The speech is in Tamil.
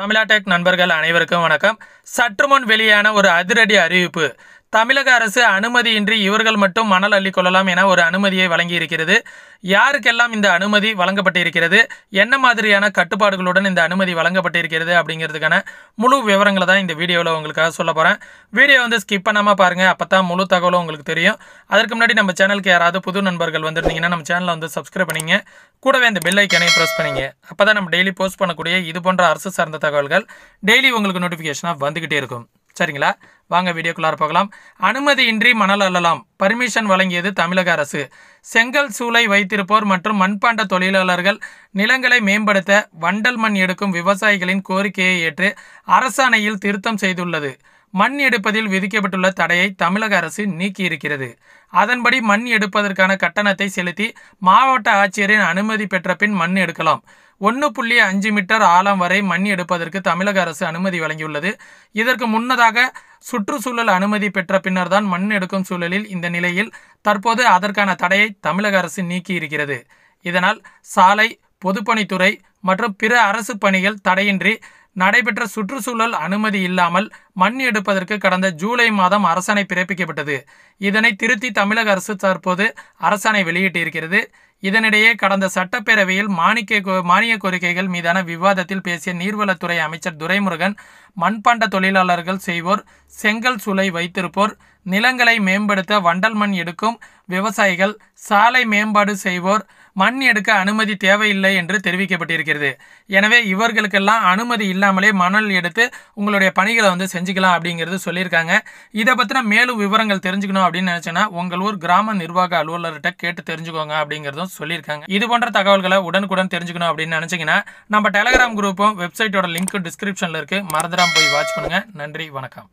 தமிழாடெக் நண்பர்கள் அனைவருக்கும் வணக்கம் சற்று முன் வெளியான ஒரு அதிரடி அறிவிப்பு தமிழக அரசு அனுமதியின்றி இவர்கள் மட்டும் மணல் அள்ளிக்கொள்ளலாம் என ஒரு அனுமதியை வழங்கி இருக்கிறது யாருக்கெல்லாம் இந்த அனுமதி வழங்கப்பட்டிருக்கிறது என்ன மாதிரியான கட்டுப்பாடுகளுடன் இந்த அனுமதி வழங்கப்பட்டிருக்கிறது அப்படிங்கிறதுக்கான முழு விவரங்களை தான் இந்த வீடியோவில் உங்களுக்காக சொல்ல போகிறேன் வீடியோ வந்து ஸ்கிப் பண்ணாமல் பாருங்கள் அப்போ தான் முழு தகவலும் உங்களுக்கு தெரியும் அதற்கு முன்னாடி நம்ம சேனலுக்கு யாராவது புது நண்பர்கள் வந்துருந்தீங்கன்னா நம்ம சேனலை வந்து சப்ஸ்கிரைப் பண்ணிங்க கூடவே இந்த பெல் ஐக்கனையும் ப்ரெஸ் பண்ணிங்க அப்போ தான் நம்ம டெய்லி போஸ்ட் பண்ணக்கூடிய இது போன்ற அரசு சார்ந்த தகவல்கள் டெய்லி உங்களுக்கு நோட்டிஃபிகேஷனாக வந்துக்கிட்டே இருக்கும் சரிங்களா வாங்க வீடியோக்குள்ளார போகலாம் அனுமதியின்றி மணல் அள்ளலாம் பர்மிஷன் வழங்கியது தமிழக அரசு செங்கல் சூளை வைத்திருப்போர் மற்றும் மண்பாண்ட தொழிலாளர்கள் நிலங்களை மேம்படுத்த வண்டல் மண் எடுக்கும் விவசாயிகளின் கோரிக்கையை ஏற்று அரசாணையில் திருத்தம் செய்துள்ளது மண் எடுப்பதில் விதிக்கப்பட்டுள்ள தடையை தமிழக அரசு நீக்கியிருக்கிறது அதன்படி மண் எடுப்பதற்கான கட்டணத்தை செலுத்தி மாவட்ட ஆட்சியரின் அனுமதி பெற்ற பின் மண் எடுக்கலாம் ஒன்று புள்ளி அஞ்சு மீட்டர் ஆழம் வரை மண் எடுப்பதற்கு தமிழக அரசு அனுமதி வழங்கியுள்ளது இதற்கு முன்னதாக சுற்றுச்சூழல் அனுமதி பெற்ற பின்னர் தான் மண் எடுக்கும் சூழலில் இந்த நிலையில் தற்போது அதற்கான தடையை தமிழக அரசு நீக்கியிருக்கிறது இதனால் சாலை பொதுப்பணித்துறை மற்றும் பிற அரசு பணிகள் தடையின்றி நடைபெற்ற சுற்றுச்சூழல் அனுமதி இல்லாமல் மண் எடுப்பதற்கு கடந்த ஜூலை மாதம் அரசாணை பிறப்பிக்கப்பட்டது இதனை திருத்தி தமிழக அரசு தற்போது அரசாணை வெளியிட்டிருக்கிறது இதனிடையே கடந்த சட்டப்பேரவையில் மானிய கோரிக்கைகள் மீதான விவாதத்தில் பேசிய நீர்வளத்துறை அமைச்சர் துரைமுருகன் மண்பாண்ட தொழிலாளர்கள் செய்வோர் செங்கல் சூளை வைத்திருப்போர் நிலங்களை மேம்படுத்த வண்டல் மண் எடுக்கும் விவசாயிகள் சாலை மேம்பாடு செய்வோர் மண் எடுக்க அனுமதி தேவையில்லை என்று தெரிவிக்கப்பட்டிருக்கிறது எனவே இவர்களுக்கெல்லாம் அனுமதி இல்லாமலே மணல் எடுத்து உங்களுடைய பணிகளை வந்து செஞ்சுக்கலாம் அப்படிங்கிறது சொல்லியிருக்காங்க இதை பற்றின மேலும் விவரங்கள் தெரிஞ்சுக்கணும் அப்படின்னு நினச்சேன்னா உங்கள் ஊர் கிராம நிர்வாக அலுவலர்கிட்ட கேட்டு தெரிஞ்சுக்கோங்க அப்படிங்கிறதும் சொல்லியிருக்காங்க இது போன்ற தகவல்களை உடனுக்குடன் தெரிஞ்சுக்கணும் அப்படின்னு நினச்சிங்கன்னா நம்ம டெலகிராம் குரூப்பும் வெப்சைட்டோட லிங்க் டிஸ்கிரிப்ஷனில் இருக்குது மறந்துட இன்ஸ்டாகிராம் போய் வாட்ச் பண்ணுங்கள் நன்றி வணக்கம்